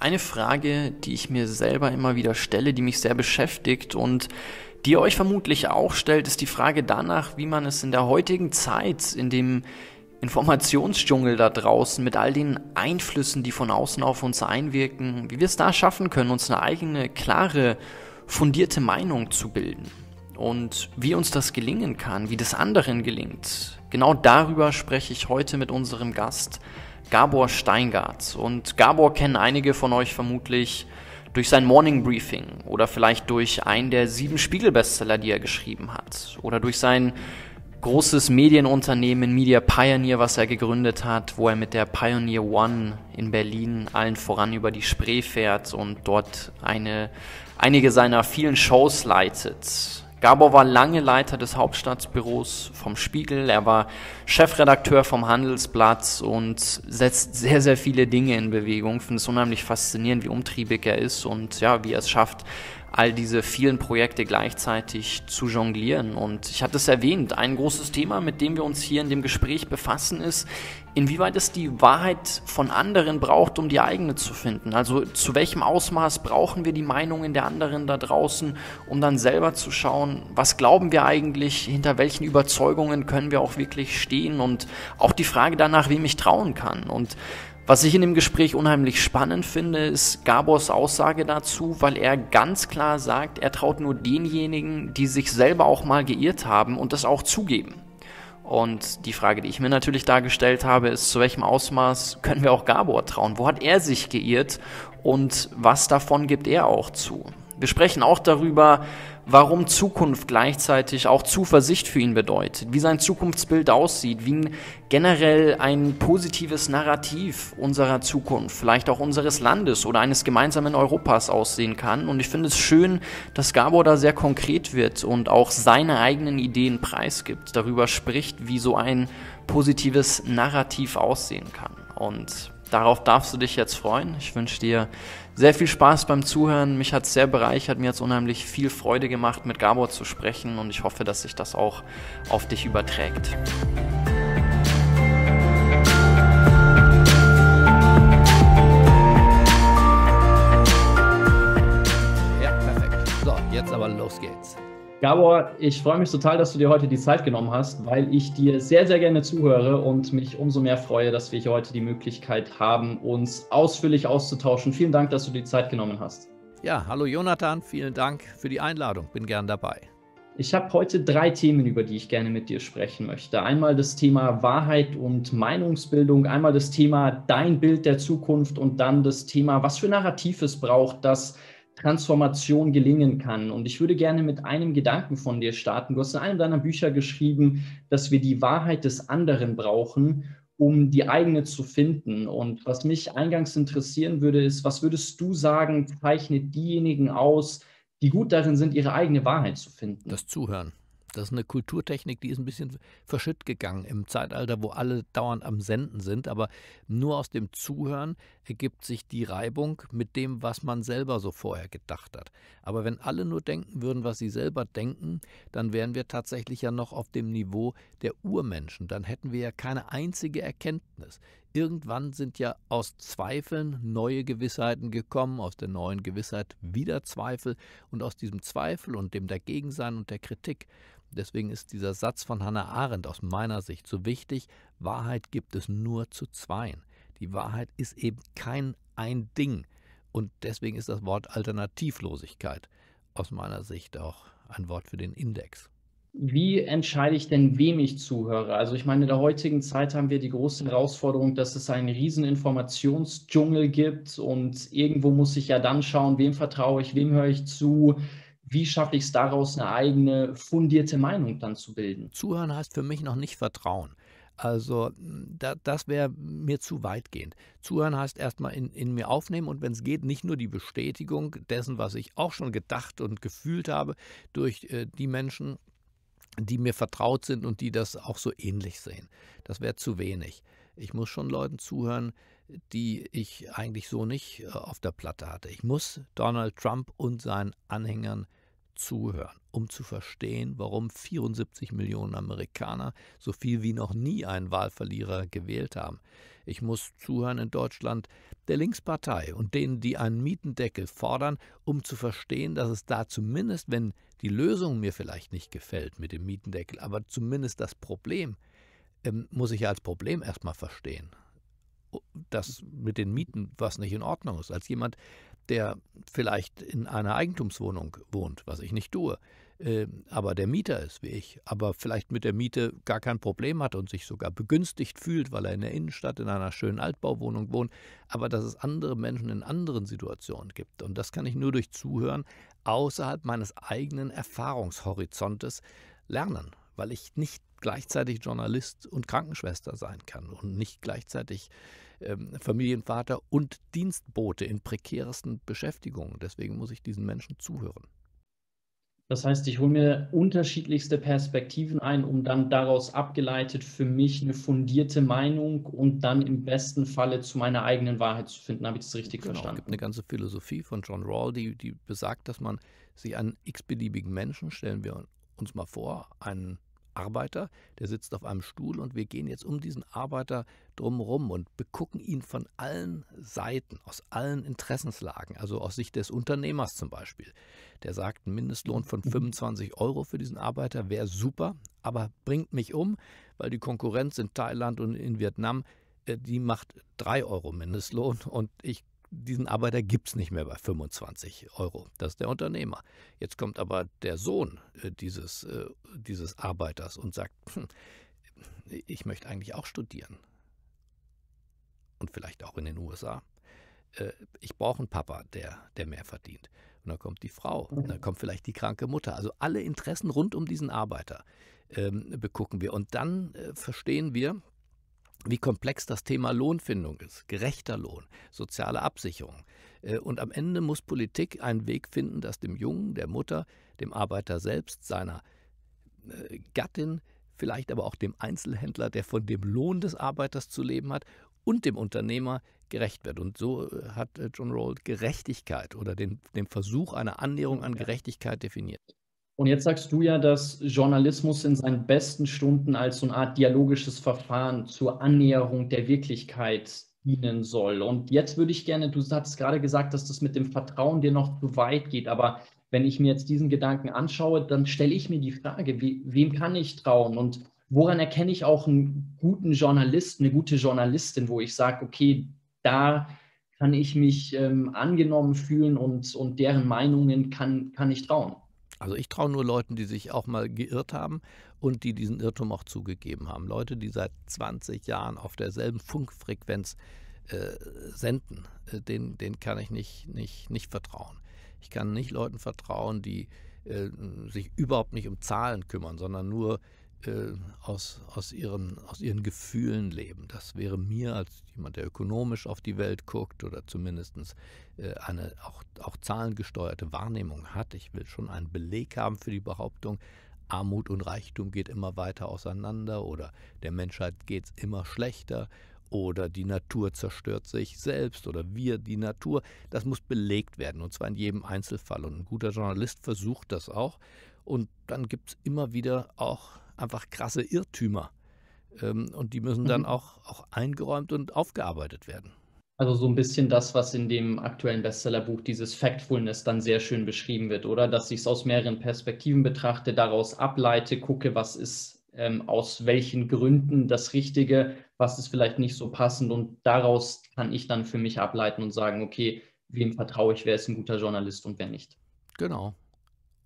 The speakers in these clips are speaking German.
Eine Frage, die ich mir selber immer wieder stelle, die mich sehr beschäftigt und die ihr euch vermutlich auch stellt, ist die Frage danach, wie man es in der heutigen Zeit, in dem Informationsdschungel da draußen mit all den Einflüssen, die von außen auf uns einwirken, wie wir es da schaffen können, uns eine eigene, klare, fundierte Meinung zu bilden. Und wie uns das gelingen kann, wie das anderen gelingt. Genau darüber spreche ich heute mit unserem Gast Gabor Steingart. Und Gabor kennen einige von euch vermutlich durch sein Morning Briefing oder vielleicht durch einen der sieben Spiegel-Bestseller, die er geschrieben hat. Oder durch sein großes Medienunternehmen Media Pioneer, was er gegründet hat, wo er mit der Pioneer One in Berlin allen voran über die Spree fährt und dort eine, einige seiner vielen Shows leitet. Gabor war lange Leiter des Hauptstadtbüros vom Spiegel, er war Chefredakteur vom Handelsblatt und setzt sehr, sehr viele Dinge in Bewegung. Ich finde es unheimlich faszinierend, wie umtriebig er ist und ja, wie er es schafft, all diese vielen Projekte gleichzeitig zu jonglieren. Und ich hatte es erwähnt, ein großes Thema, mit dem wir uns hier in dem Gespräch befassen, ist, inwieweit es die Wahrheit von anderen braucht, um die eigene zu finden. Also zu welchem Ausmaß brauchen wir die Meinungen der anderen da draußen, um dann selber zu schauen, was glauben wir eigentlich, hinter welchen Überzeugungen können wir auch wirklich stehen und auch die Frage danach, wem ich trauen kann. Und was ich in dem Gespräch unheimlich spannend finde, ist Gabors Aussage dazu, weil er ganz klar sagt, er traut nur denjenigen, die sich selber auch mal geirrt haben und das auch zugeben. Und die Frage, die ich mir natürlich dargestellt habe, ist, zu welchem Ausmaß können wir auch Gabor trauen? Wo hat er sich geirrt und was davon gibt er auch zu? Wir sprechen auch darüber, warum Zukunft gleichzeitig auch Zuversicht für ihn bedeutet, wie sein Zukunftsbild aussieht, wie generell ein positives Narrativ unserer Zukunft, vielleicht auch unseres Landes oder eines gemeinsamen Europas aussehen kann. Und ich finde es schön, dass Gabor da sehr konkret wird und auch seine eigenen Ideen preisgibt, darüber spricht, wie so ein positives Narrativ aussehen kann. Und darauf darfst du dich jetzt freuen. Ich wünsche dir sehr viel Spaß beim Zuhören. Mich hat es sehr bereichert. Mir hat es unheimlich viel Freude gemacht, mit Gabor zu sprechen. Und ich hoffe, dass sich das auch auf dich überträgt. Ja, perfekt. So, jetzt aber los geht's. Gabor, ich freue mich total, dass du dir heute die Zeit genommen hast, weil ich dir sehr, sehr gerne zuhöre und mich umso mehr freue, dass wir hier heute die Möglichkeit haben, uns ausführlich auszutauschen. Vielen Dank, dass du die Zeit genommen hast. Ja, hallo Jonathan, vielen Dank für die Einladung. Bin gern dabei. Ich habe heute drei Themen, über die ich gerne mit dir sprechen möchte. Einmal das Thema Wahrheit und Meinungsbildung, einmal das Thema dein Bild der Zukunft und dann das Thema, was für Narrativ es braucht, dass Transformation gelingen kann. Und ich würde gerne mit einem Gedanken von dir starten. Du hast in einem deiner Bücher geschrieben, dass wir die Wahrheit des anderen brauchen, um die eigene zu finden. Und was mich eingangs interessieren würde, ist, was würdest du sagen, zeichnet diejenigen aus, die gut darin sind, ihre eigene Wahrheit zu finden? Das Zuhören. Das ist eine Kulturtechnik, die ist ein bisschen verschütt gegangen im Zeitalter, wo alle dauernd am Senden sind. Aber nur aus dem Zuhören ergibt sich die Reibung mit dem, was man selber so vorher gedacht hat. Aber wenn alle nur denken würden, was sie selber denken, dann wären wir tatsächlich ja noch auf dem Niveau der Urmenschen. Dann hätten wir ja keine einzige Erkenntnis. Irgendwann sind ja aus Zweifeln neue Gewissheiten gekommen, aus der neuen Gewissheit wieder Zweifel und aus diesem Zweifel und dem Dagegensein und der Kritik Deswegen ist dieser Satz von Hannah Arendt aus meiner Sicht so wichtig. Wahrheit gibt es nur zu zweien. Die Wahrheit ist eben kein ein Ding. Und deswegen ist das Wort Alternativlosigkeit aus meiner Sicht auch ein Wort für den Index. Wie entscheide ich denn, wem ich zuhöre? Also ich meine, in der heutigen Zeit haben wir die große Herausforderung, dass es einen riesen Informationsdschungel gibt und irgendwo muss ich ja dann schauen, wem vertraue ich, wem höre ich zu, wie schaffe ich es daraus, eine eigene fundierte Meinung dann zu bilden? Zuhören heißt für mich noch nicht Vertrauen. Also da, das wäre mir zu weitgehend. Zuhören heißt erstmal in, in mir aufnehmen und wenn es geht, nicht nur die Bestätigung dessen, was ich auch schon gedacht und gefühlt habe durch äh, die Menschen, die mir vertraut sind und die das auch so ähnlich sehen. Das wäre zu wenig. Ich muss schon Leuten zuhören, die ich eigentlich so nicht äh, auf der Platte hatte. Ich muss Donald Trump und seinen Anhängern zuhören zuhören, um zu verstehen, warum 74 Millionen Amerikaner so viel wie noch nie einen Wahlverlierer gewählt haben. Ich muss zuhören in Deutschland der Linkspartei und denen, die einen Mietendeckel fordern, um zu verstehen, dass es da zumindest, wenn die Lösung mir vielleicht nicht gefällt mit dem Mietendeckel, aber zumindest das Problem, ähm, muss ich ja als Problem erstmal verstehen dass mit den Mieten was nicht in Ordnung ist. Als jemand, der vielleicht in einer Eigentumswohnung wohnt, was ich nicht tue, ähm, aber der Mieter ist wie ich, aber vielleicht mit der Miete gar kein Problem hat und sich sogar begünstigt fühlt, weil er in der Innenstadt in einer schönen Altbauwohnung wohnt, aber dass es andere Menschen in anderen Situationen gibt. Und das kann ich nur durch Zuhören außerhalb meines eigenen Erfahrungshorizontes lernen, weil ich nicht gleichzeitig Journalist und Krankenschwester sein kann und nicht gleichzeitig ähm, Familienvater und Dienstbote in prekärsten Beschäftigungen. Deswegen muss ich diesen Menschen zuhören. Das heißt, ich hole mir unterschiedlichste Perspektiven ein, um dann daraus abgeleitet für mich eine fundierte Meinung und dann im besten Falle zu meiner eigenen Wahrheit zu finden. Habe ich das richtig genau, verstanden? Es gibt eine ganze Philosophie von John Rawl, die, die besagt, dass man sich einen x-beliebigen Menschen, stellen wir uns mal vor, einen Arbeiter, der sitzt auf einem Stuhl und wir gehen jetzt um diesen Arbeiter drumherum und begucken ihn von allen Seiten, aus allen Interessenslagen, also aus Sicht des Unternehmers zum Beispiel. Der sagt, ein Mindestlohn von 25 mhm. Euro für diesen Arbeiter wäre super, aber bringt mich um, weil die Konkurrenz in Thailand und in Vietnam, äh, die macht 3 Euro Mindestlohn und ich diesen Arbeiter gibt es nicht mehr bei 25 Euro. Das ist der Unternehmer. Jetzt kommt aber der Sohn äh, dieses, äh, dieses Arbeiters und sagt, hm, ich möchte eigentlich auch studieren. Und vielleicht auch in den USA. Äh, ich brauche einen Papa, der, der mehr verdient. Und dann kommt die Frau, und dann kommt vielleicht die kranke Mutter. Also alle Interessen rund um diesen Arbeiter ähm, begucken wir. Und dann verstehen wir, wie komplex das Thema Lohnfindung ist, gerechter Lohn, soziale Absicherung. Äh, und am Ende muss Politik einen Weg finden, dass dem Jungen, der Mutter, dem Arbeiter selbst, seiner äh, Gattin, vielleicht aber auch dem Einzelhändler, der von dem Lohn des Arbeiters zu leben hat, und dem Unternehmer gerecht wird. Und so äh, hat John Rawls Gerechtigkeit oder den, den Versuch einer Annäherung an Gerechtigkeit definiert. Und jetzt sagst du ja, dass Journalismus in seinen besten Stunden als so eine Art dialogisches Verfahren zur Annäherung der Wirklichkeit dienen soll. Und jetzt würde ich gerne, du hattest gerade gesagt, dass das mit dem Vertrauen dir noch zu weit geht, aber wenn ich mir jetzt diesen Gedanken anschaue, dann stelle ich mir die Frage, we, wem kann ich trauen und woran erkenne ich auch einen guten Journalisten, eine gute Journalistin, wo ich sage, okay, da kann ich mich ähm, angenommen fühlen und, und deren Meinungen kann, kann ich trauen. Also ich traue nur Leuten, die sich auch mal geirrt haben und die diesen Irrtum auch zugegeben haben. Leute, die seit 20 Jahren auf derselben Funkfrequenz äh, senden, äh, denen, denen kann ich nicht, nicht, nicht vertrauen. Ich kann nicht Leuten vertrauen, die äh, sich überhaupt nicht um Zahlen kümmern, sondern nur äh, aus, aus, ihren, aus ihren Gefühlen leben. Das wäre mir als jemand, der ökonomisch auf die Welt guckt oder zumindest äh, eine auch, auch zahlengesteuerte Wahrnehmung hat. Ich will schon einen Beleg haben für die Behauptung, Armut und Reichtum geht immer weiter auseinander oder der Menschheit geht es immer schlechter oder die Natur zerstört sich selbst oder wir die Natur. Das muss belegt werden und zwar in jedem Einzelfall. Und ein guter Journalist versucht das auch. Und dann gibt es immer wieder auch einfach krasse Irrtümer. Ähm, und die müssen dann mhm. auch, auch eingeräumt und aufgearbeitet werden. Also so ein bisschen das, was in dem aktuellen Bestsellerbuch dieses Factfulness dann sehr schön beschrieben wird, oder? Dass ich es aus mehreren Perspektiven betrachte, daraus ableite, gucke, was ist ähm, aus welchen Gründen das Richtige, was ist vielleicht nicht so passend und daraus kann ich dann für mich ableiten und sagen, okay, wem vertraue ich, wer ist ein guter Journalist und wer nicht. Genau.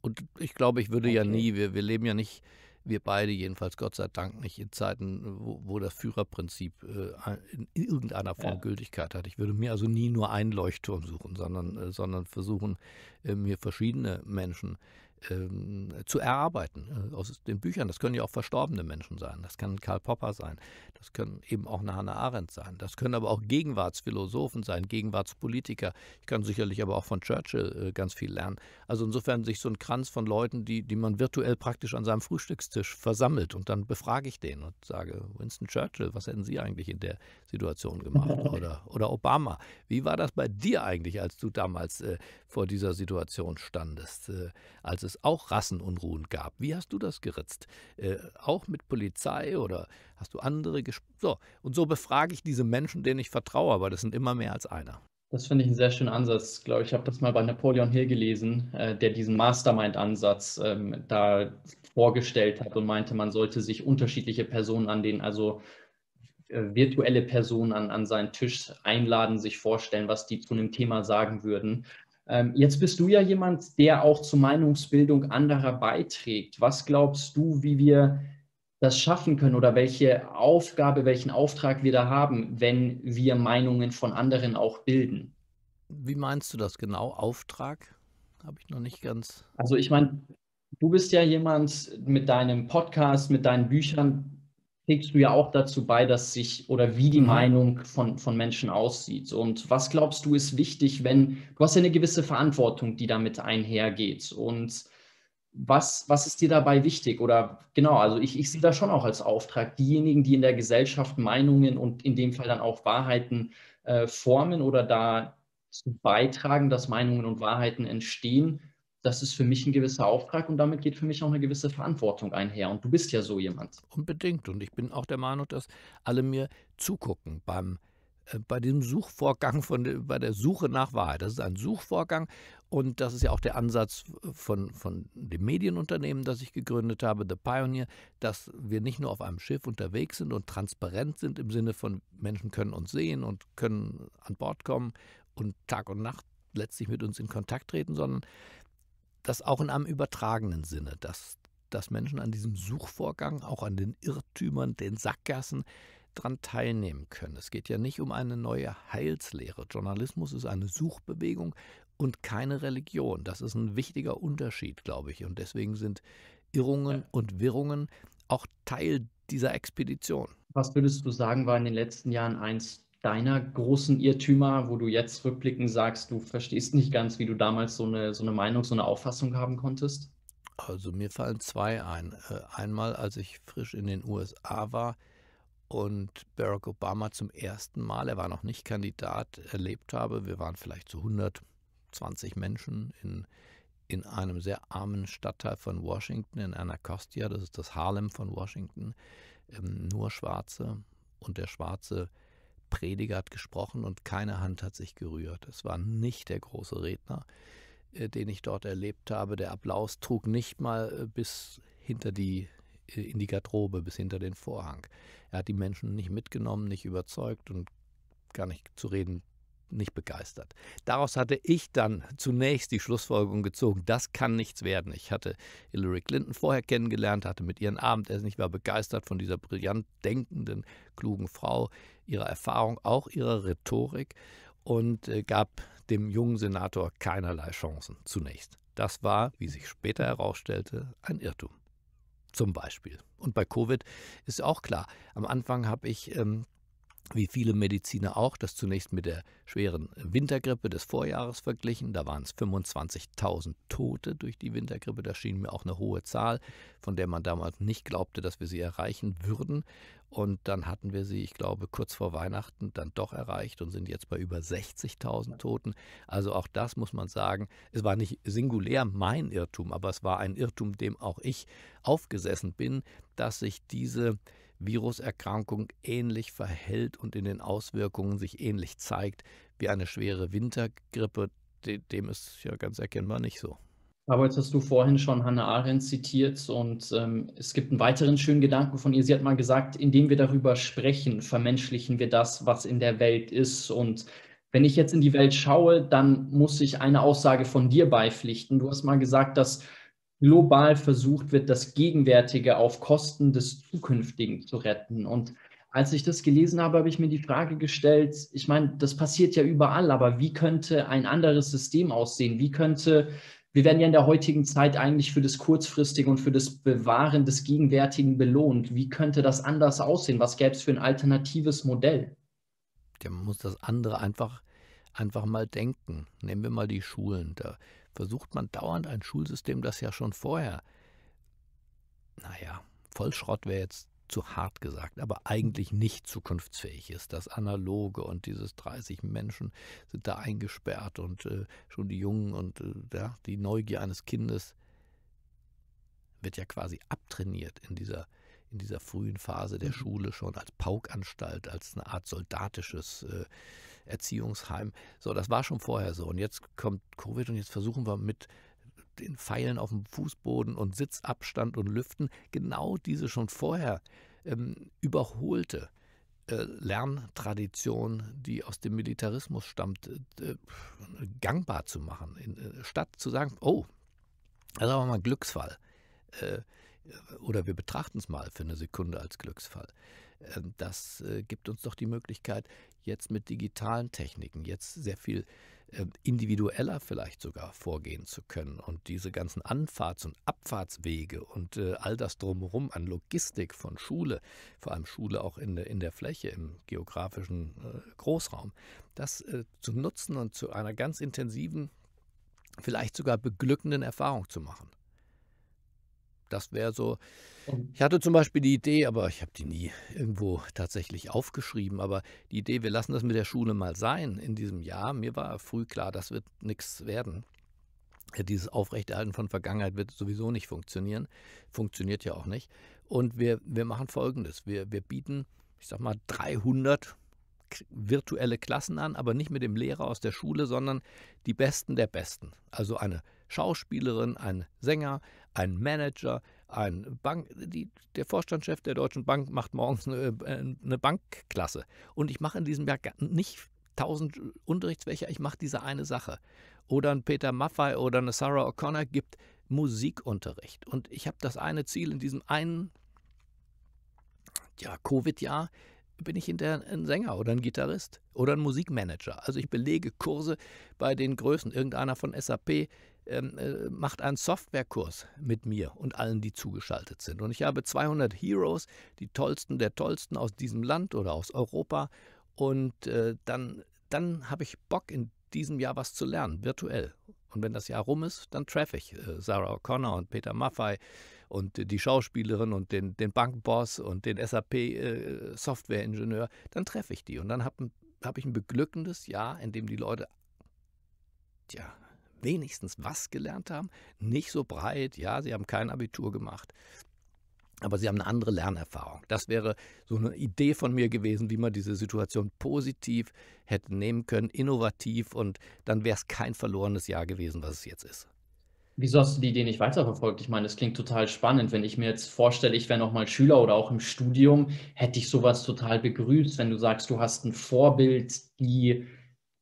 Und ich glaube, ich würde okay. ja nie, wir, wir leben ja nicht wir beide jedenfalls Gott sei Dank nicht in Zeiten, wo, wo das Führerprinzip äh, in irgendeiner Form ja. Gültigkeit hat. Ich würde mir also nie nur einen Leuchtturm suchen, sondern, äh, sondern versuchen, äh, mir verschiedene Menschen ähm, zu erarbeiten äh, aus den Büchern. Das können ja auch verstorbene Menschen sein. Das kann Karl Popper sein. Das können eben auch eine Hannah Arendt sein. Das können aber auch Gegenwartsphilosophen sein, Gegenwartspolitiker. Ich kann sicherlich aber auch von Churchill äh, ganz viel lernen. Also insofern sich so ein Kranz von Leuten, die, die man virtuell praktisch an seinem Frühstückstisch versammelt und dann befrage ich den und sage, Winston Churchill, was hätten Sie eigentlich in der Situation gemacht? Oder, oder Obama, wie war das bei dir eigentlich, als du damals äh, vor dieser Situation standest, äh, als es auch Rassenunruhen gab? Wie hast du das geritzt? Äh, auch mit Polizei oder hast du andere gesprochen? So, und so befrage ich diese Menschen, denen ich vertraue, aber das sind immer mehr als einer. Das finde ich einen sehr schönen Ansatz. Ich glaube, ich habe das mal bei Napoleon Hill gelesen, äh, der diesen Mastermind-Ansatz ähm, da vorgestellt hat und meinte, man sollte sich unterschiedliche Personen an denen, also äh, virtuelle Personen an, an seinen Tisch einladen, sich vorstellen, was die zu einem Thema sagen würden. Ähm, jetzt bist du ja jemand, der auch zur Meinungsbildung anderer beiträgt. Was glaubst du, wie wir das schaffen können oder welche Aufgabe, welchen Auftrag wir da haben, wenn wir Meinungen von anderen auch bilden? Wie meinst du das genau? Auftrag? Habe ich noch nicht ganz. Also ich meine, du bist ja jemand mit deinem Podcast, mit deinen Büchern, trägst du ja auch dazu bei, dass sich oder wie die mhm. Meinung von, von Menschen aussieht. Und was glaubst du ist wichtig, wenn du hast ja eine gewisse Verantwortung, die damit einhergeht. Und was, was ist dir dabei wichtig? Oder genau, also ich, ich sehe da schon auch als Auftrag, diejenigen, die in der Gesellschaft Meinungen und in dem Fall dann auch Wahrheiten äh, formen oder da beitragen, dass Meinungen und Wahrheiten entstehen, das ist für mich ein gewisser Auftrag und damit geht für mich auch eine gewisse Verantwortung einher. Und du bist ja so jemand. Unbedingt. Und ich bin auch der Meinung, dass alle mir zugucken beim äh, bei dem Suchvorgang, von, bei der Suche nach Wahrheit. Das ist ein Suchvorgang und das ist ja auch der Ansatz von, von dem Medienunternehmen, das ich gegründet habe, The Pioneer, dass wir nicht nur auf einem Schiff unterwegs sind und transparent sind im Sinne von Menschen können uns sehen und können an Bord kommen und Tag und Nacht letztlich mit uns in Kontakt treten, sondern das auch in einem übertragenen Sinne, dass, dass Menschen an diesem Suchvorgang, auch an den Irrtümern, den Sackgassen, daran teilnehmen können. Es geht ja nicht um eine neue Heilslehre. Journalismus ist eine Suchbewegung und keine Religion. Das ist ein wichtiger Unterschied, glaube ich. Und deswegen sind Irrungen ja. und Wirrungen auch Teil dieser Expedition. Was würdest du sagen, war in den letzten Jahren eins deiner großen Irrtümer, wo du jetzt rückblickend sagst, du verstehst nicht ganz, wie du damals so eine, so eine Meinung, so eine Auffassung haben konntest? Also mir fallen zwei ein. Äh, einmal, als ich frisch in den USA war und Barack Obama zum ersten Mal, er war noch nicht Kandidat, erlebt habe. Wir waren vielleicht zu 120 Menschen in, in einem sehr armen Stadtteil von Washington, in Anacostia, das ist das Harlem von Washington. Ähm, nur Schwarze und der schwarze Prediger hat gesprochen und keine Hand hat sich gerührt. Es war nicht der große Redner, äh, den ich dort erlebt habe. Der Applaus trug nicht mal äh, bis hinter die äh, in die Garderobe, bis hinter den Vorhang. Er hat die Menschen nicht mitgenommen, nicht überzeugt und gar nicht zu reden nicht begeistert. Daraus hatte ich dann zunächst die Schlussfolgerung gezogen, das kann nichts werden. Ich hatte Hillary Clinton vorher kennengelernt, hatte mit ihren Abendessen, ich war begeistert von dieser brillant denkenden, klugen Frau, ihrer Erfahrung, auch ihrer Rhetorik und äh, gab dem jungen Senator keinerlei Chancen zunächst. Das war, wie sich später herausstellte, ein Irrtum. Zum Beispiel. Und bei Covid ist auch klar, am Anfang habe ich ähm, wie viele Mediziner auch, das zunächst mit der schweren Wintergrippe des Vorjahres verglichen. Da waren es 25.000 Tote durch die Wintergrippe. Das schien mir auch eine hohe Zahl, von der man damals nicht glaubte, dass wir sie erreichen würden. Und dann hatten wir sie, ich glaube, kurz vor Weihnachten dann doch erreicht und sind jetzt bei über 60.000 Toten. Also auch das muss man sagen, es war nicht singulär mein Irrtum, aber es war ein Irrtum, dem auch ich aufgesessen bin, dass sich diese Viruserkrankung ähnlich verhält und in den Auswirkungen sich ähnlich zeigt wie eine schwere Wintergrippe, dem ist ja ganz erkennbar nicht so. Aber jetzt hast du vorhin schon Hannah Arendt zitiert und ähm, es gibt einen weiteren schönen Gedanken von ihr. Sie hat mal gesagt, indem wir darüber sprechen, vermenschlichen wir das, was in der Welt ist. Und wenn ich jetzt in die Welt schaue, dann muss ich eine Aussage von dir beipflichten. Du hast mal gesagt, dass global versucht wird, das Gegenwärtige auf Kosten des Zukünftigen zu retten. Und als ich das gelesen habe, habe ich mir die Frage gestellt, ich meine, das passiert ja überall, aber wie könnte ein anderes System aussehen? Wie könnte, wir werden ja in der heutigen Zeit eigentlich für das Kurzfristige und für das Bewahren des Gegenwärtigen belohnt. Wie könnte das anders aussehen? Was gäbe es für ein alternatives Modell? Ja, man muss das andere einfach, einfach mal denken. Nehmen wir mal die Schulen. Da versucht man dauernd ein Schulsystem, das ja schon vorher, naja, Vollschrott wäre jetzt zu hart gesagt, aber eigentlich nicht zukunftsfähig ist. Das Analoge und dieses 30 Menschen sind da eingesperrt und äh, schon die Jungen und äh, ja, die Neugier eines Kindes wird ja quasi abtrainiert in dieser, in dieser frühen Phase der mhm. Schule schon als Paukanstalt, als eine Art soldatisches äh, Erziehungsheim. So, das war schon vorher so. Und jetzt kommt Covid und jetzt versuchen wir mit den Pfeilen auf dem Fußboden und Sitzabstand und Lüften genau diese schon vorher ähm, überholte äh, Lerntradition, die aus dem Militarismus stammt, äh, gangbar zu machen. In, äh, statt zu sagen, oh, das ist aber mal ein Glücksfall. Äh, oder wir betrachten es mal für eine Sekunde als Glücksfall. Ähm, das äh, gibt uns doch die Möglichkeit, jetzt mit digitalen Techniken, jetzt sehr viel ähm, individueller vielleicht sogar vorgehen zu können und diese ganzen Anfahrts- und Abfahrtswege und äh, all das drumherum an Logistik von Schule, vor allem Schule auch in der, in der Fläche, im geografischen äh, Großraum, das zu nutzen und zu einer ganz intensiven, vielleicht sogar beglückenden Erfahrung zu machen. Das wäre so. Mhm. Ich hatte zum Beispiel die Idee, aber ich habe die nie irgendwo tatsächlich aufgeschrieben, aber die Idee, wir lassen das mit der Schule mal sein in diesem Jahr. Mir war früh klar, das wird nichts werden. Dieses Aufrechterhalten von Vergangenheit wird sowieso nicht funktionieren. Funktioniert ja auch nicht. Und wir, wir machen Folgendes. Wir, wir bieten, ich sag mal, 300 virtuelle Klassen an, aber nicht mit dem Lehrer aus der Schule, sondern die Besten der Besten. Also eine Schauspielerin, ein Sänger, ein Manager, ein Bank, die, der Vorstandschef der Deutschen Bank macht morgens eine, äh, eine Bankklasse. Und ich mache in diesem Jahr nicht tausend Unterrichtsfächer, ich mache diese eine Sache. Oder ein Peter Maffay oder eine Sarah O'Connor gibt Musikunterricht. Und ich habe das eine Ziel in diesem einen ja, Covid-Jahr, bin ich hinterher ein Sänger oder ein Gitarrist oder ein Musikmanager. Also ich belege Kurse bei den Größen. Irgendeiner von SAP ähm, äh, macht einen Softwarekurs mit mir und allen, die zugeschaltet sind. Und ich habe 200 Heroes, die tollsten der tollsten aus diesem Land oder aus Europa. Und äh, dann, dann habe ich Bock, in diesem Jahr was zu lernen, virtuell. Und wenn das Jahr rum ist, dann treffe ich äh, Sarah O'Connor und Peter Maffei und äh, die Schauspielerin und den, den Bankboss und den SAP-Softwareingenieur. Äh, software dann treffe ich die und dann habe hab ich ein beglückendes Jahr, in dem die Leute tja, wenigstens was gelernt haben. Nicht so breit, ja, sie haben kein Abitur gemacht. Aber sie haben eine andere Lernerfahrung. Das wäre so eine Idee von mir gewesen, wie man diese Situation positiv hätte nehmen können, innovativ und dann wäre es kein verlorenes Jahr gewesen, was es jetzt ist. Wieso hast du die Idee nicht weiterverfolgt? Ich meine, das klingt total spannend. Wenn ich mir jetzt vorstelle, ich wäre nochmal Schüler oder auch im Studium, hätte ich sowas total begrüßt, wenn du sagst, du hast ein Vorbild, die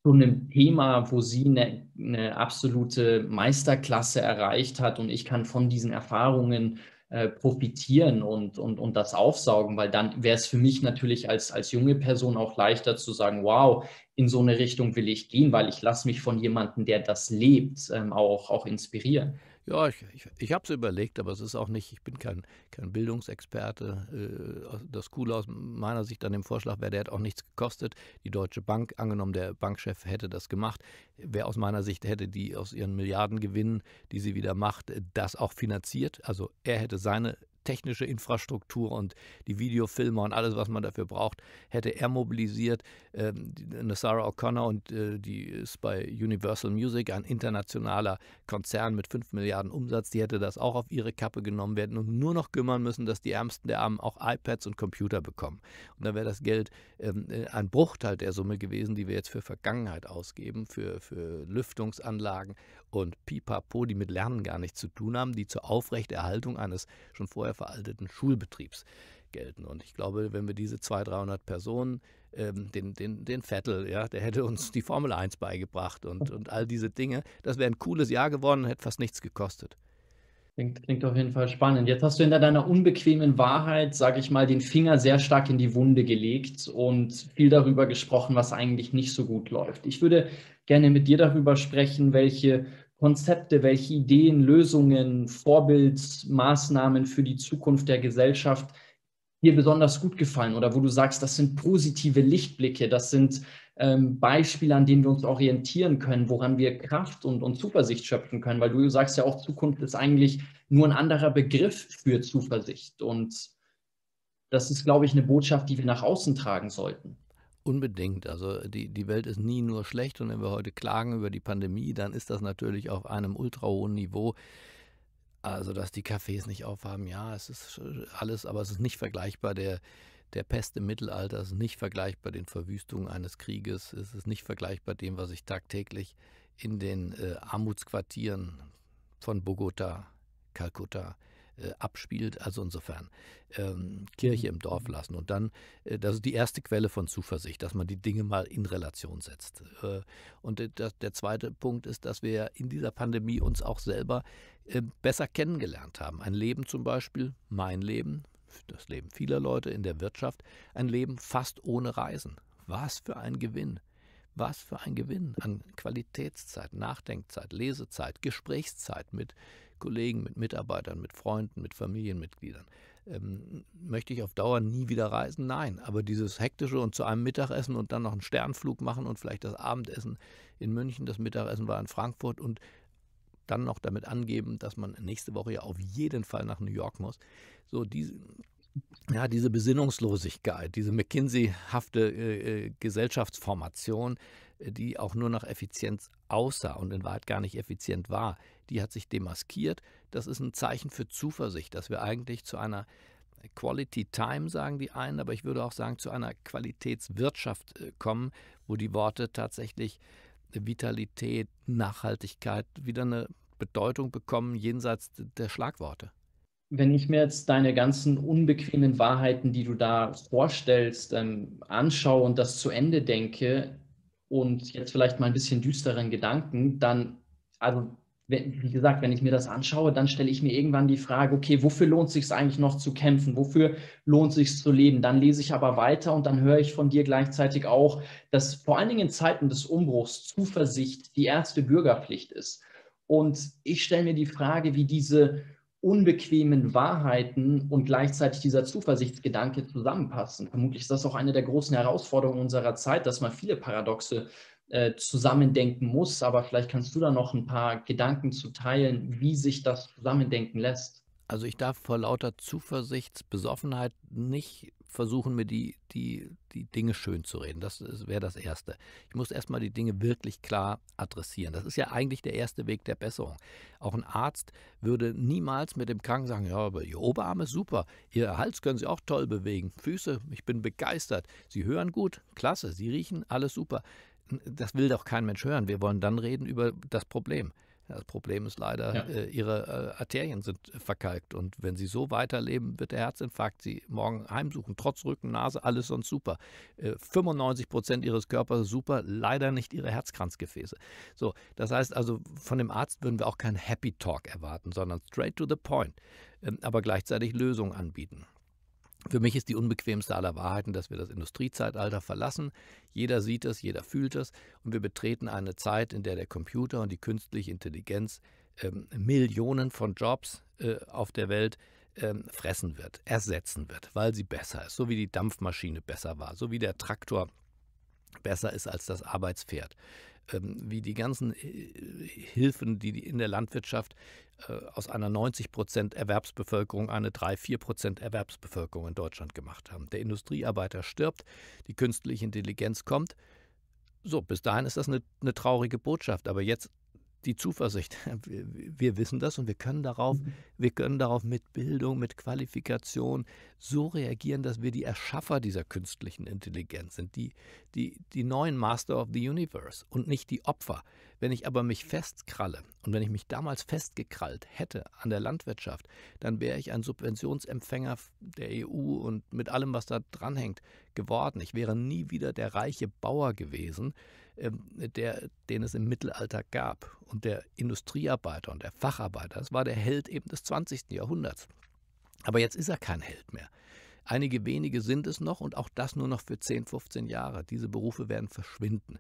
so einem Thema, wo sie eine, eine, absolute Meisterklasse erreicht hat und ich kann von diesen Erfahrungen äh, profitieren und, und, und das aufsaugen, weil dann wäre es für mich natürlich als, als junge Person auch leichter zu sagen, wow, in so eine Richtung will ich gehen, weil ich lasse mich von jemandem, der das lebt, ähm, auch, auch inspirieren. Ja, ich, ich, ich habe es überlegt, aber es ist auch nicht, ich bin kein, kein Bildungsexperte. Äh, das Coole aus meiner Sicht an dem Vorschlag wäre, der hat auch nichts gekostet. Die Deutsche Bank, angenommen, der Bankchef hätte das gemacht, wer aus meiner Sicht, hätte die aus ihren Milliardengewinnen, die sie wieder macht, das auch finanziert. Also er hätte seine technische Infrastruktur und die Videofilmer und alles, was man dafür braucht, hätte er mobilisiert. Ähm, eine Sarah O'Connor und äh, die ist bei Universal Music ein internationaler Konzern mit 5 Milliarden Umsatz, die hätte das auch auf ihre Kappe genommen werden und nur noch kümmern müssen, dass die Ärmsten der Armen auch iPads und Computer bekommen. Und dann wäre das Geld ähm, äh, ein Bruchteil der Summe gewesen, die wir jetzt für Vergangenheit ausgeben, für, für Lüftungsanlagen und Pipapo, die mit Lernen gar nichts zu tun haben, die zur Aufrechterhaltung eines schon vorher veralteten Schulbetriebs gelten. Und ich glaube, wenn wir diese 200, 300 Personen, ähm, den, den, den Vettel, ja, der hätte uns die Formel 1 beigebracht und, und all diese Dinge, das wäre ein cooles Jahr geworden, hätte fast nichts gekostet. Klingt, klingt auf jeden Fall spannend. Jetzt hast du hinter deiner unbequemen Wahrheit, sage ich mal, den Finger sehr stark in die Wunde gelegt und viel darüber gesprochen, was eigentlich nicht so gut läuft. Ich würde gerne mit dir darüber sprechen, welche Konzepte, welche Ideen, Lösungen, Vorbildsmaßnahmen für die Zukunft der Gesellschaft dir besonders gut gefallen oder wo du sagst, das sind positive Lichtblicke, das sind ähm, Beispiele, an denen wir uns orientieren können, woran wir Kraft und, und Zuversicht schöpfen können, weil du sagst ja auch, Zukunft ist eigentlich nur ein anderer Begriff für Zuversicht und das ist, glaube ich, eine Botschaft, die wir nach außen tragen sollten. Unbedingt. Also die, die Welt ist nie nur schlecht und wenn wir heute klagen über die Pandemie, dann ist das natürlich auf einem ultra hohen Niveau. Also, dass die Cafés nicht aufhaben, ja, es ist äh, alles, aber es ist nicht vergleichbar der, der Pest im Mittelalter, es ist nicht vergleichbar den Verwüstungen eines Krieges, es ist nicht vergleichbar dem, was ich tagtäglich in den äh, Armutsquartieren von Bogota, Kalkutta, äh, abspielt. Also insofern ähm, mhm. Kirche im Dorf lassen. Und dann, äh, das ist die erste Quelle von Zuversicht, dass man die Dinge mal in Relation setzt. Äh, und äh, das, der zweite Punkt ist, dass wir in dieser Pandemie uns auch selber äh, besser kennengelernt haben. Ein Leben zum Beispiel, mein Leben, das Leben vieler Leute in der Wirtschaft, ein Leben fast ohne Reisen. Was für ein Gewinn. Was für ein Gewinn an Qualitätszeit, Nachdenkzeit, Lesezeit, Gesprächszeit mit Kollegen, mit Mitarbeitern, mit Freunden, mit Familienmitgliedern. Ähm, möchte ich auf Dauer nie wieder reisen? Nein. Aber dieses hektische und zu einem Mittagessen und dann noch einen Sternflug machen und vielleicht das Abendessen in München, das Mittagessen war in Frankfurt und dann noch damit angeben, dass man nächste Woche ja auf jeden Fall nach New York muss. So diese, ja, diese Besinnungslosigkeit, diese McKinsey-hafte äh, äh Gesellschaftsformation, äh, die auch nur nach Effizienz aussah und in Wahrheit gar nicht effizient war, die hat sich demaskiert. Das ist ein Zeichen für Zuversicht, dass wir eigentlich zu einer Quality Time sagen die einen, aber ich würde auch sagen zu einer Qualitätswirtschaft äh, kommen, wo die Worte tatsächlich Vitalität, Nachhaltigkeit wieder eine Bedeutung bekommen jenseits der Schlagworte wenn ich mir jetzt deine ganzen unbequemen Wahrheiten, die du da vorstellst, ähm, anschaue und das zu Ende denke und jetzt vielleicht mal ein bisschen düsteren Gedanken, dann, also wie gesagt, wenn ich mir das anschaue, dann stelle ich mir irgendwann die Frage, okay, wofür lohnt es sich eigentlich noch zu kämpfen? Wofür lohnt es sich zu leben? Dann lese ich aber weiter und dann höre ich von dir gleichzeitig auch, dass vor allen Dingen in Zeiten des Umbruchs Zuversicht die erste Bürgerpflicht ist. Und ich stelle mir die Frage, wie diese unbequemen Wahrheiten und gleichzeitig dieser Zuversichtsgedanke zusammenpassen. Vermutlich ist das auch eine der großen Herausforderungen unserer Zeit, dass man viele paradoxe äh, zusammendenken muss. Aber vielleicht kannst du da noch ein paar Gedanken zu teilen, wie sich das zusammendenken lässt. Also ich darf vor lauter Zuversichtsbesoffenheit nicht versuchen, mir die, die, die Dinge schön zu reden. Das wäre das Erste. Ich muss erstmal die Dinge wirklich klar adressieren. Das ist ja eigentlich der erste Weg der Besserung. Auch ein Arzt würde niemals mit dem Kranken sagen, ja, aber Ihr Oberarm ist super, Ihr Hals können Sie auch toll bewegen, Füße, ich bin begeistert, Sie hören gut, klasse, Sie riechen, alles super das will doch kein Mensch hören. Wir wollen dann reden über das Problem. Das Problem ist leider, ja. äh, ihre äh, Arterien sind äh, verkalkt. Und wenn sie so weiterleben, wird der Herzinfarkt sie morgen heimsuchen. Trotz Rücken, Nase, alles sonst super. Äh, 95 Prozent ihres Körpers super, leider nicht ihre Herzkranzgefäße. So, das heißt also, von dem Arzt würden wir auch keinen Happy Talk erwarten, sondern straight to the point. Ähm, aber gleichzeitig Lösungen anbieten. Für mich ist die unbequemste aller Wahrheiten, dass wir das Industriezeitalter verlassen. Jeder sieht es, jeder fühlt es und wir betreten eine Zeit, in der der Computer und die künstliche Intelligenz ähm, Millionen von Jobs äh, auf der Welt ähm, fressen wird, ersetzen wird, weil sie besser ist, so wie die Dampfmaschine besser war, so wie der Traktor besser ist als das Arbeitspferd. Ähm, wie die ganzen äh, Hilfen, die in der Landwirtschaft äh, aus einer 90 Erwerbsbevölkerung eine 3-4 Erwerbsbevölkerung in Deutschland gemacht haben. Der Industriearbeiter stirbt, die künstliche Intelligenz kommt. So, bis dahin ist das eine, eine traurige Botschaft, aber jetzt die Zuversicht. Wir wissen das und wir können darauf, mhm. wir können darauf mit Bildung, mit Qualifikation so reagieren, dass wir die Erschaffer dieser künstlichen Intelligenz sind, die, die, die neuen Master of the Universe und nicht die Opfer. Wenn ich aber mich festkralle und wenn ich mich damals festgekrallt hätte an der Landwirtschaft, dann wäre ich ein Subventionsempfänger der EU und mit allem, was da dranhängt, geworden. Ich wäre nie wieder der reiche Bauer gewesen, ähm, der, den es im Mittelalter gab. Und der Industriearbeiter und der Facharbeiter, das war der Held eben des 20. Jahrhunderts. Aber jetzt ist er kein Held mehr. Einige wenige sind es noch und auch das nur noch für 10, 15 Jahre. Diese Berufe werden verschwinden.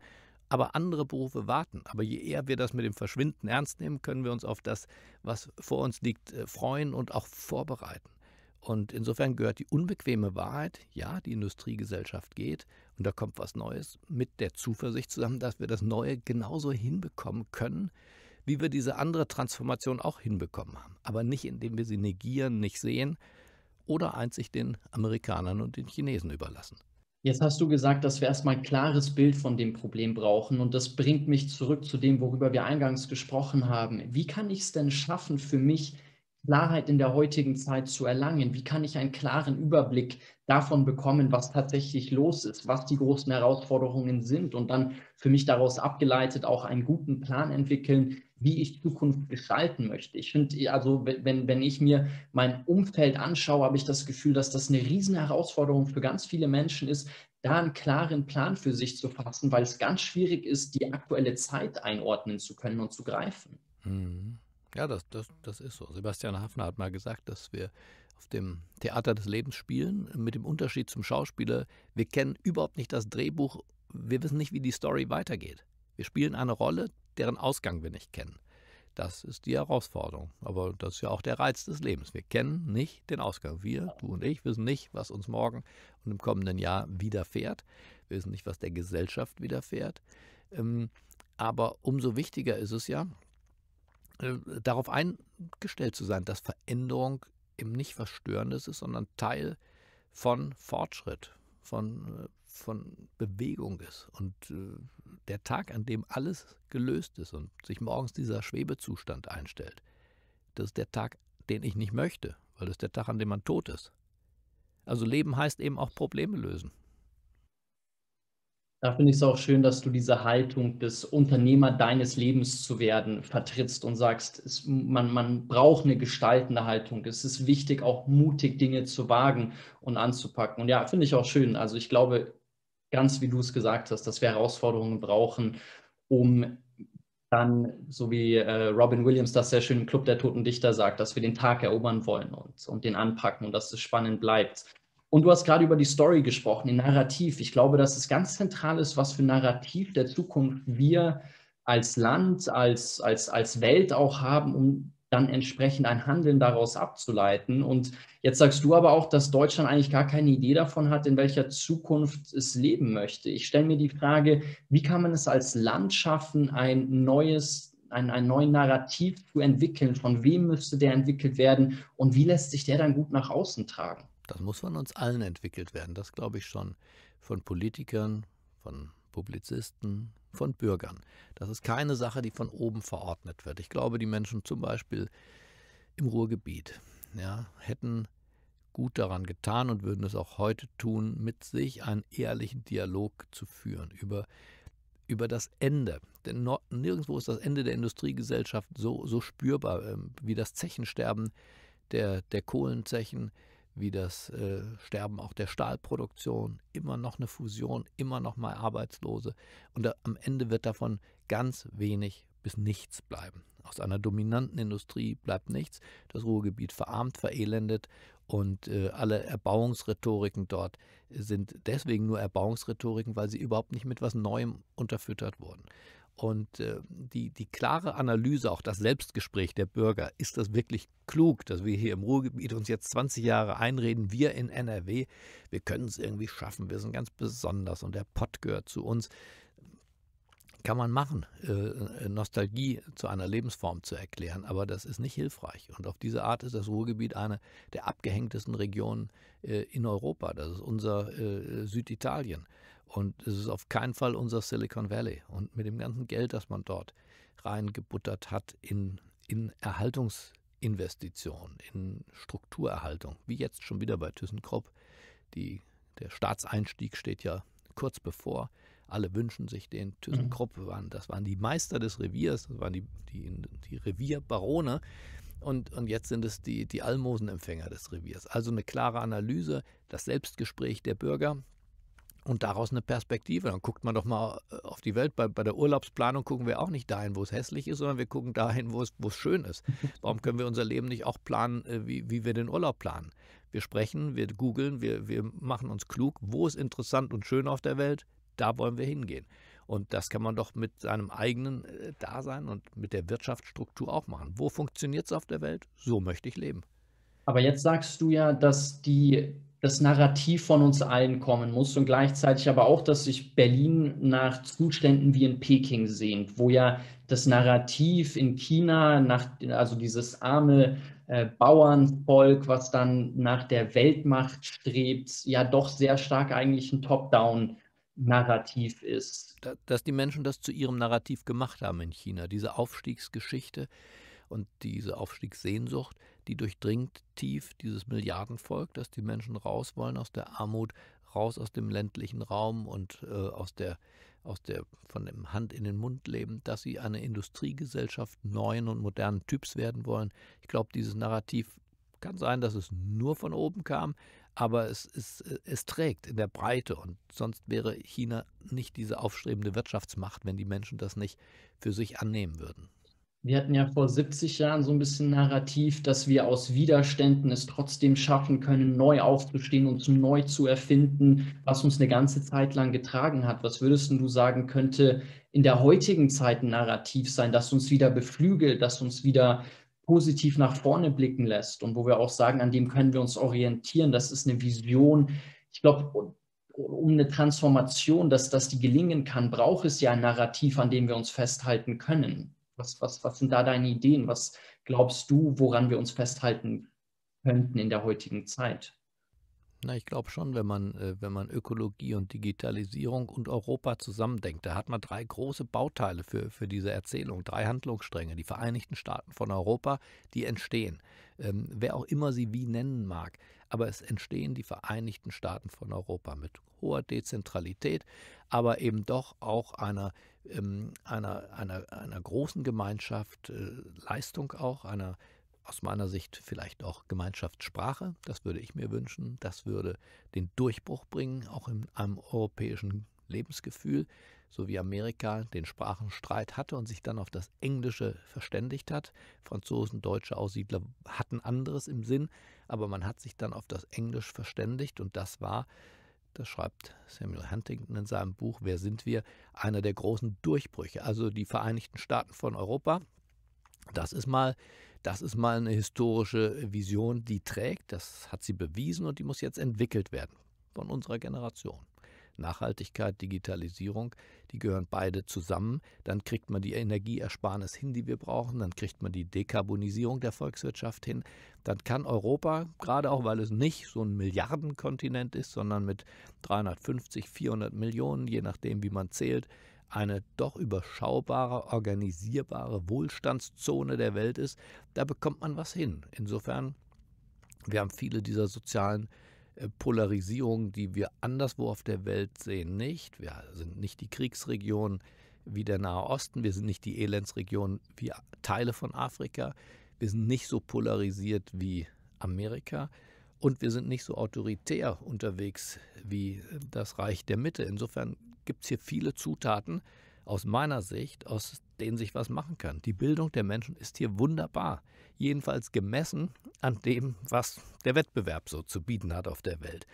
Aber andere Berufe warten. Aber je eher wir das mit dem Verschwinden ernst nehmen, können wir uns auf das, was vor uns liegt, äh, freuen und auch vorbereiten. Und insofern gehört die unbequeme Wahrheit, ja, die Industriegesellschaft geht und da kommt was Neues mit der Zuversicht zusammen, dass wir das Neue genauso hinbekommen können, wie wir diese andere Transformation auch hinbekommen haben. Aber nicht, indem wir sie negieren, nicht sehen oder einzig den Amerikanern und den Chinesen überlassen. Jetzt hast du gesagt, dass wir erstmal ein klares Bild von dem Problem brauchen. Und das bringt mich zurück zu dem, worüber wir eingangs gesprochen haben. Wie kann ich es denn schaffen, für mich Klarheit in der heutigen Zeit zu erlangen? Wie kann ich einen klaren Überblick davon bekommen, was tatsächlich los ist, was die großen Herausforderungen sind und dann für mich daraus abgeleitet auch einen guten Plan entwickeln, wie ich Zukunft gestalten möchte. Ich finde, also wenn, wenn ich mir mein Umfeld anschaue, habe ich das Gefühl, dass das eine riesen Herausforderung für ganz viele Menschen ist, da einen klaren Plan für sich zu fassen, weil es ganz schwierig ist, die aktuelle Zeit einordnen zu können und zu greifen. Mhm. Ja, das, das, das ist so. Sebastian Hafner hat mal gesagt, dass wir auf dem Theater des Lebens spielen, mit dem Unterschied zum Schauspieler, wir kennen überhaupt nicht das Drehbuch, wir wissen nicht, wie die Story weitergeht. Wir spielen eine Rolle, deren Ausgang wir nicht kennen. Das ist die Herausforderung. Aber das ist ja auch der Reiz des Lebens. Wir kennen nicht den Ausgang. Wir, du und ich, wissen nicht, was uns morgen und im kommenden Jahr widerfährt. Wir wissen nicht, was der Gesellschaft widerfährt. Ähm, aber umso wichtiger ist es ja, äh, darauf eingestellt zu sein, dass Veränderung eben nicht was Störendes ist, sondern Teil von Fortschritt, von, äh, von Bewegung ist. Und äh, der Tag, an dem alles gelöst ist und sich morgens dieser Schwebezustand einstellt, das ist der Tag, den ich nicht möchte, weil das ist der Tag, an dem man tot ist. Also Leben heißt eben auch Probleme lösen. Da finde ich es auch schön, dass du diese Haltung des Unternehmer deines Lebens zu werden vertrittst und sagst, es, man, man braucht eine gestaltende Haltung. Es ist wichtig, auch mutig Dinge zu wagen und anzupacken. Und ja, finde ich auch schön. Also ich glaube, ganz wie du es gesagt hast, dass wir Herausforderungen brauchen, um dann, so wie äh, Robin Williams das sehr schön im Club der Toten Dichter sagt, dass wir den Tag erobern wollen und, und den anpacken und dass es spannend bleibt. Und du hast gerade über die Story gesprochen, den Narrativ. Ich glaube, dass es ganz zentral ist, was für Narrativ der Zukunft wir als Land, als, als, als Welt auch haben, um dann entsprechend ein Handeln daraus abzuleiten. Und jetzt sagst du aber auch, dass Deutschland eigentlich gar keine Idee davon hat, in welcher Zukunft es leben möchte. Ich stelle mir die Frage, wie kann man es als Land schaffen, ein neues ein, einen neuen Narrativ zu entwickeln? Von wem müsste der entwickelt werden? Und wie lässt sich der dann gut nach außen tragen? Das muss von uns allen entwickelt werden, das glaube ich schon. Von Politikern, von Publizisten, von Bürgern. Das ist keine Sache, die von oben verordnet wird. Ich glaube, die Menschen zum Beispiel im Ruhrgebiet ja, hätten gut daran getan und würden es auch heute tun, mit sich einen ehrlichen Dialog zu führen über, über das Ende. Denn nirgendwo ist das Ende der Industriegesellschaft so, so spürbar ähm, wie das Zechensterben der, der Kohlenzechen, wie das äh, Sterben auch der Stahlproduktion, immer noch eine Fusion, immer noch mal Arbeitslose. Und da, am Ende wird davon ganz wenig bis nichts bleiben. Aus einer dominanten Industrie bleibt nichts. Das Ruhrgebiet verarmt, verelendet und äh, alle Erbauungsrhetoriken dort sind deswegen nur Erbauungsrhetoriken, weil sie überhaupt nicht mit was Neuem unterfüttert wurden. Und äh, die, die klare Analyse, auch das Selbstgespräch der Bürger, ist das wirklich klug, dass wir hier im Ruhrgebiet uns jetzt 20 Jahre einreden, wir in NRW, wir können es irgendwie schaffen, wir sind ganz besonders und der Pott gehört zu uns. Kann man machen, äh, Nostalgie zu einer Lebensform zu erklären, aber das ist nicht hilfreich. Und auf diese Art ist das Ruhrgebiet eine der abgehängtesten Regionen äh, in Europa. Das ist unser äh, Süditalien. Und es ist auf keinen Fall unser Silicon Valley. Und mit dem ganzen Geld, das man dort reingebuttert hat in, in Erhaltungsinvestitionen, in Strukturerhaltung, wie jetzt schon wieder bei ThyssenKrupp, die, der Staatseinstieg steht ja kurz bevor. Alle wünschen sich den mhm. ThyssenKrupp. Waren, das waren die Meister des Reviers, das waren die, die, die Revierbarone. Und, und jetzt sind es die, die Almosenempfänger des Reviers. Also eine klare Analyse, das Selbstgespräch der Bürger, und daraus eine Perspektive. Dann guckt man doch mal äh, auf die Welt. Bei, bei der Urlaubsplanung gucken wir auch nicht dahin, wo es hässlich ist, sondern wir gucken dahin, wo es, wo es schön ist. Warum können wir unser Leben nicht auch planen, äh, wie, wie wir den Urlaub planen? Wir sprechen, wir googeln, wir, wir machen uns klug. Wo ist interessant und schön auf der Welt? Da wollen wir hingehen. Und das kann man doch mit seinem eigenen äh, Dasein und mit der Wirtschaftsstruktur auch machen. Wo funktioniert es auf der Welt? So möchte ich leben. Aber jetzt sagst du ja, dass die das Narrativ von uns allen kommen muss und gleichzeitig aber auch, dass sich Berlin nach Zuständen wie in Peking sehnt, wo ja das Narrativ in China, nach, also dieses arme äh, Bauernvolk, was dann nach der Weltmacht strebt, ja doch sehr stark eigentlich ein Top-Down-Narrativ ist. Dass die Menschen das zu ihrem Narrativ gemacht haben in China, diese Aufstiegsgeschichte, und diese Aufstiegssehnsucht, die durchdringt tief dieses Milliardenvolk, dass die Menschen raus wollen aus der Armut, raus aus dem ländlichen Raum und äh, aus der, aus der, von dem Hand in den Mund leben, dass sie eine Industriegesellschaft neuen und modernen Typs werden wollen. Ich glaube, dieses Narrativ kann sein, dass es nur von oben kam, aber es, es, äh, es trägt in der Breite und sonst wäre China nicht diese aufstrebende Wirtschaftsmacht, wenn die Menschen das nicht für sich annehmen würden. Wir hatten ja vor 70 Jahren so ein bisschen narrativ, dass wir aus Widerständen es trotzdem schaffen können, neu aufzustehen, und neu zu erfinden, was uns eine ganze Zeit lang getragen hat. Was würdest du sagen, könnte in der heutigen Zeit ein Narrativ sein, das uns wieder beflügelt, das uns wieder positiv nach vorne blicken lässt und wo wir auch sagen, an dem können wir uns orientieren. Das ist eine Vision. Ich glaube, um eine Transformation, dass das die gelingen kann, braucht es ja ein Narrativ, an dem wir uns festhalten können. Was, was, was sind da deine Ideen? Was glaubst du, woran wir uns festhalten könnten in der heutigen Zeit? Na, ich glaube schon, wenn man, äh, wenn man Ökologie und Digitalisierung und Europa zusammendenkt, da hat man drei große Bauteile für, für diese Erzählung, drei Handlungsstränge, die Vereinigten Staaten von Europa, die entstehen. Ähm, wer auch immer sie wie nennen mag, aber es entstehen die Vereinigten Staaten von Europa mit hoher Dezentralität, aber eben doch auch einer ähm, einer, einer, einer großen Gemeinschaft, äh, Leistung auch, einer aus meiner Sicht vielleicht auch Gemeinschaftssprache, das würde ich mir wünschen, das würde den Durchbruch bringen, auch in einem europäischen Lebensgefühl, so wie Amerika den Sprachenstreit hatte und sich dann auf das Englische verständigt hat. Franzosen, deutsche Aussiedler hatten anderes im Sinn, aber man hat sich dann auf das Englisch verständigt und das war das schreibt Samuel Huntington in seinem Buch Wer sind wir? Einer der großen Durchbrüche, also die Vereinigten Staaten von Europa. Das ist mal, das ist mal eine historische Vision, die trägt, das hat sie bewiesen und die muss jetzt entwickelt werden von unserer Generation. Nachhaltigkeit, Digitalisierung, die gehören beide zusammen. Dann kriegt man die Energieersparnis hin, die wir brauchen. Dann kriegt man die Dekarbonisierung der Volkswirtschaft hin. Dann kann Europa, gerade auch weil es nicht so ein Milliardenkontinent ist, sondern mit 350, 400 Millionen, je nachdem wie man zählt, eine doch überschaubare, organisierbare Wohlstandszone der Welt ist, da bekommt man was hin. Insofern, wir haben viele dieser sozialen äh, Polarisierung, die wir anderswo auf der Welt sehen, nicht. Wir sind nicht die Kriegsregion wie der Nahe Osten, wir sind nicht die Elendsregion wie Teile von Afrika, wir sind nicht so polarisiert wie Amerika und wir sind nicht so autoritär unterwegs wie das Reich der Mitte. Insofern gibt es hier viele Zutaten, aus meiner Sicht, aus denen sich was machen kann. Die Bildung der Menschen ist hier wunderbar, jedenfalls gemessen an dem, was der Wettbewerb so zu bieten hat auf der Welt.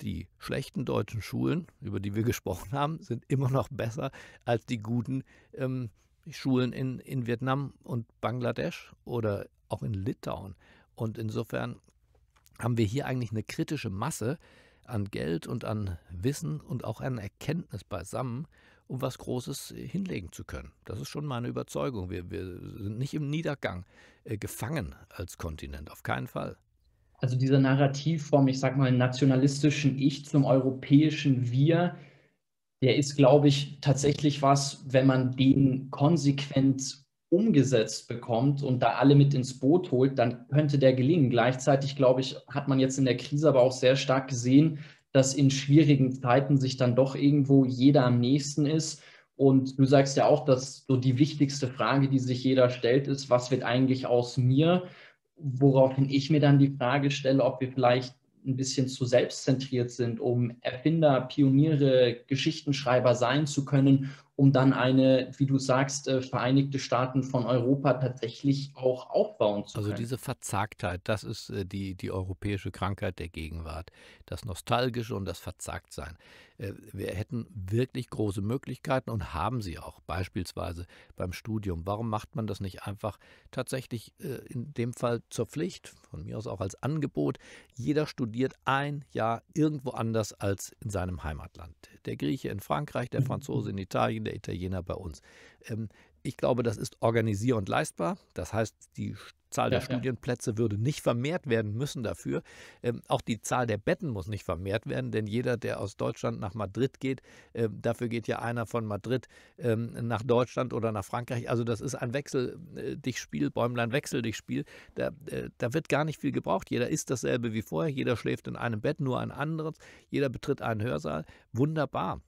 Die schlechten deutschen Schulen, über die wir gesprochen haben, sind immer noch besser als die guten ähm, Schulen in, in Vietnam und Bangladesch oder auch in Litauen. Und insofern haben wir hier eigentlich eine kritische Masse an Geld und an Wissen und auch an Erkenntnis beisammen um was Großes äh, hinlegen zu können. Das ist schon meine Überzeugung. Wir, wir sind nicht im Niedergang äh, gefangen als Kontinent, auf keinen Fall. Also dieser Narrativ vom, ich sag mal, nationalistischen Ich zum europäischen Wir, der ist, glaube ich, tatsächlich was, wenn man den konsequent umgesetzt bekommt und da alle mit ins Boot holt, dann könnte der gelingen. Gleichzeitig, glaube ich, hat man jetzt in der Krise aber auch sehr stark gesehen, dass in schwierigen Zeiten sich dann doch irgendwo jeder am nächsten ist. Und du sagst ja auch, dass so die wichtigste Frage, die sich jeder stellt, ist, was wird eigentlich aus mir? Woraufhin ich mir dann die Frage stelle, ob wir vielleicht ein bisschen zu selbstzentriert sind, um Erfinder, Pioniere, Geschichtenschreiber sein zu können um dann eine, wie du sagst, äh, Vereinigte Staaten von Europa tatsächlich auch aufbauen zu also können. Also diese Verzagtheit, das ist äh, die, die europäische Krankheit der Gegenwart. Das Nostalgische und das Verzagtsein. Äh, wir hätten wirklich große Möglichkeiten und haben sie auch, beispielsweise beim Studium. Warum macht man das nicht einfach tatsächlich äh, in dem Fall zur Pflicht, von mir aus auch als Angebot? Jeder studiert ein Jahr irgendwo anders als in seinem Heimatland. Der Grieche in Frankreich, der Franzose in Italien, der Italiener bei uns. Ähm, ich glaube, das ist organisier- und leistbar. Das heißt, die Zahl der ja, Studienplätze ja. würde nicht vermehrt werden müssen dafür. Ähm, auch die Zahl der Betten muss nicht vermehrt werden, denn jeder, der aus Deutschland nach Madrid geht, äh, dafür geht ja einer von Madrid ähm, nach Deutschland oder nach Frankreich. Also das ist ein Wechsel äh, dich Spiel, Bäumlein Wechsel dich Spiel. Da, äh, da wird gar nicht viel gebraucht. Jeder ist dasselbe wie vorher, jeder schläft in einem Bett, nur ein anderes, jeder betritt einen Hörsaal. Wunderbar.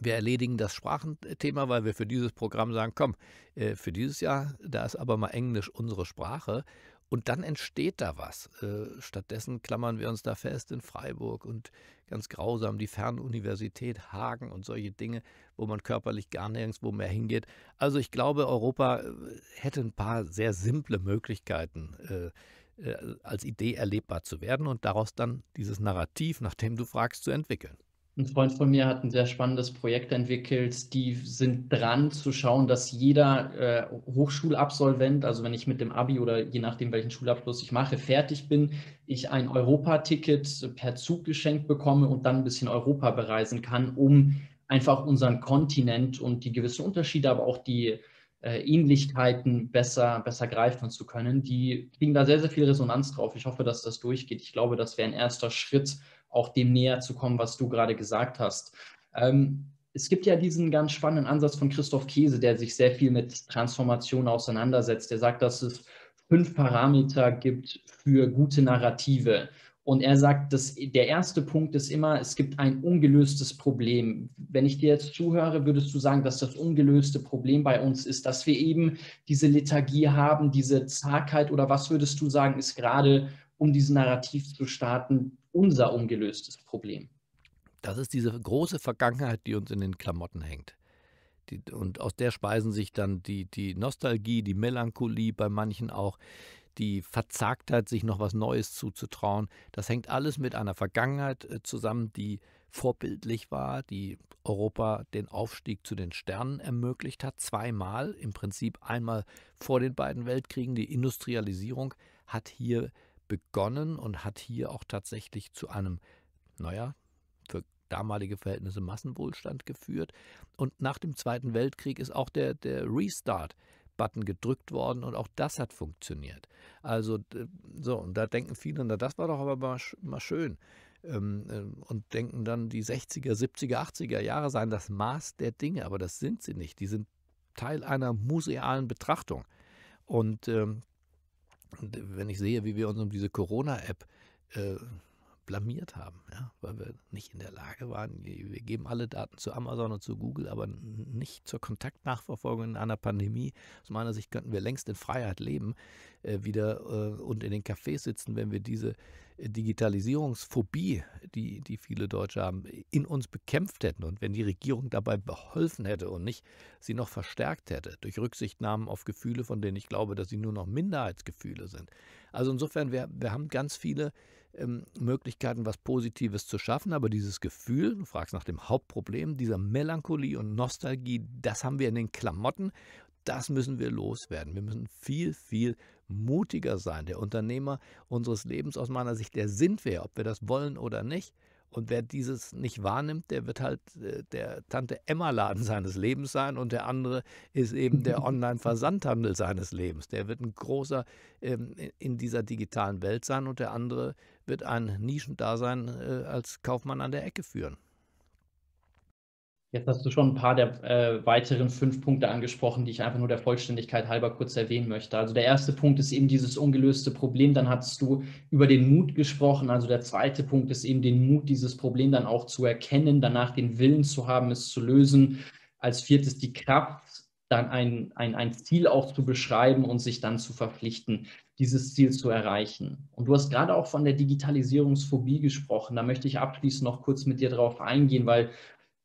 Wir erledigen das Sprachenthema, weil wir für dieses Programm sagen, komm, äh, für dieses Jahr, da ist aber mal Englisch unsere Sprache. Und dann entsteht da was. Äh, stattdessen klammern wir uns da fest in Freiburg und ganz grausam die Fernuniversität Hagen und solche Dinge, wo man körperlich gar nirgendwo mehr hingeht. Also ich glaube, Europa äh, hätte ein paar sehr simple Möglichkeiten, als Idee erlebbar zu werden und daraus dann dieses Narrativ, nach dem du fragst, zu entwickeln. Ein Freund von mir hat ein sehr spannendes Projekt entwickelt. Die sind dran zu schauen, dass jeder äh, Hochschulabsolvent, also wenn ich mit dem Abi oder je nachdem, welchen Schulabschluss ich mache, fertig bin, ich ein Europaticket per Zug geschenkt bekomme und dann ein bisschen Europa bereisen kann, um einfach unseren Kontinent und die gewissen Unterschiede, aber auch die äh, Ähnlichkeiten besser, besser greifen zu können. Die kriegen da sehr, sehr viel Resonanz drauf. Ich hoffe, dass das durchgeht. Ich glaube, das wäre ein erster Schritt, auch dem näher zu kommen, was du gerade gesagt hast. Ähm, es gibt ja diesen ganz spannenden Ansatz von Christoph Käse, der sich sehr viel mit Transformation auseinandersetzt. Der sagt, dass es fünf Parameter gibt für gute Narrative. Und er sagt, dass der erste Punkt ist immer, es gibt ein ungelöstes Problem. Wenn ich dir jetzt zuhöre, würdest du sagen, dass das ungelöste Problem bei uns ist, dass wir eben diese Lethargie haben, diese Zagheit oder was würdest du sagen, ist gerade, um diesen Narrativ zu starten, unser ungelöstes Problem. Das ist diese große Vergangenheit, die uns in den Klamotten hängt. Die, und aus der speisen sich dann die, die Nostalgie, die Melancholie, bei manchen auch die Verzagtheit, sich noch was Neues zuzutrauen. Das hängt alles mit einer Vergangenheit äh, zusammen, die vorbildlich war, die Europa den Aufstieg zu den Sternen ermöglicht hat. Zweimal, im Prinzip einmal vor den beiden Weltkriegen, die Industrialisierung hat hier begonnen und hat hier auch tatsächlich zu einem, naja, für damalige Verhältnisse Massenwohlstand geführt. Und nach dem Zweiten Weltkrieg ist auch der, der Restart Button gedrückt worden und auch das hat funktioniert. Also so, und da denken viele, na, das war doch aber mal, mal schön. Ähm, ähm, und denken dann, die 60er, 70er, 80er Jahre seien das Maß der Dinge, aber das sind sie nicht. Die sind Teil einer musealen Betrachtung. Und ähm, wenn ich sehe, wie wir uns um diese Corona-App äh, blamiert haben, ja, weil wir nicht in der Lage waren. Wir geben alle Daten zu Amazon und zu Google, aber nicht zur Kontaktnachverfolgung in einer Pandemie. Aus meiner Sicht könnten wir längst in Freiheit leben äh, wieder äh, und in den Cafés sitzen, wenn wir diese äh, Digitalisierungsphobie, die, die viele Deutsche haben, in uns bekämpft hätten und wenn die Regierung dabei beholfen hätte und nicht sie noch verstärkt hätte durch Rücksichtnahmen auf Gefühle, von denen ich glaube, dass sie nur noch Minderheitsgefühle sind. Also insofern, wir, wir haben ganz viele ähm, Möglichkeiten, was Positives zu schaffen. Aber dieses Gefühl, du fragst nach dem Hauptproblem, dieser Melancholie und Nostalgie, das haben wir in den Klamotten. Das müssen wir loswerden. Wir müssen viel, viel mutiger sein. Der Unternehmer unseres Lebens aus meiner Sicht, der sind wir, ob wir das wollen oder nicht. Und wer dieses nicht wahrnimmt, der wird halt äh, der Tante Emma-Laden seines Lebens sein und der andere ist eben der Online-Versandhandel seines Lebens. Der wird ein großer ähm, in dieser digitalen Welt sein und der andere wird ein Nischendasein äh, als Kaufmann an der Ecke führen. Jetzt hast du schon ein paar der äh, weiteren fünf Punkte angesprochen, die ich einfach nur der Vollständigkeit halber kurz erwähnen möchte. Also der erste Punkt ist eben dieses ungelöste Problem, dann hast du über den Mut gesprochen. Also der zweite Punkt ist eben den Mut, dieses Problem dann auch zu erkennen, danach den Willen zu haben, es zu lösen. Als viertes die Kraft, dann ein, ein, ein Ziel auch zu beschreiben und sich dann zu verpflichten, dieses Ziel zu erreichen. Und du hast gerade auch von der Digitalisierungsphobie gesprochen. Da möchte ich abschließend noch kurz mit dir darauf eingehen, weil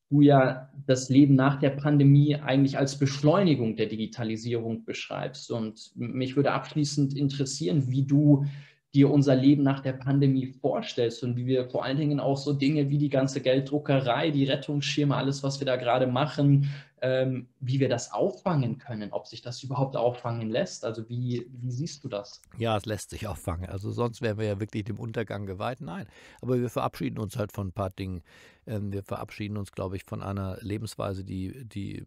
du ja das Leben nach der Pandemie eigentlich als Beschleunigung der Digitalisierung beschreibst. Und mich würde abschließend interessieren, wie du dir unser Leben nach der Pandemie vorstellst und wie wir vor allen Dingen auch so Dinge wie die ganze Gelddruckerei, die Rettungsschirme, alles, was wir da gerade machen, ähm, wie wir das auffangen können, ob sich das überhaupt auffangen lässt. Also wie, wie siehst du das? Ja, es lässt sich auffangen. Also sonst wären wir ja wirklich dem Untergang geweiht. Nein, aber wir verabschieden uns halt von ein paar Dingen. Ähm, wir verabschieden uns, glaube ich, von einer Lebensweise, die, die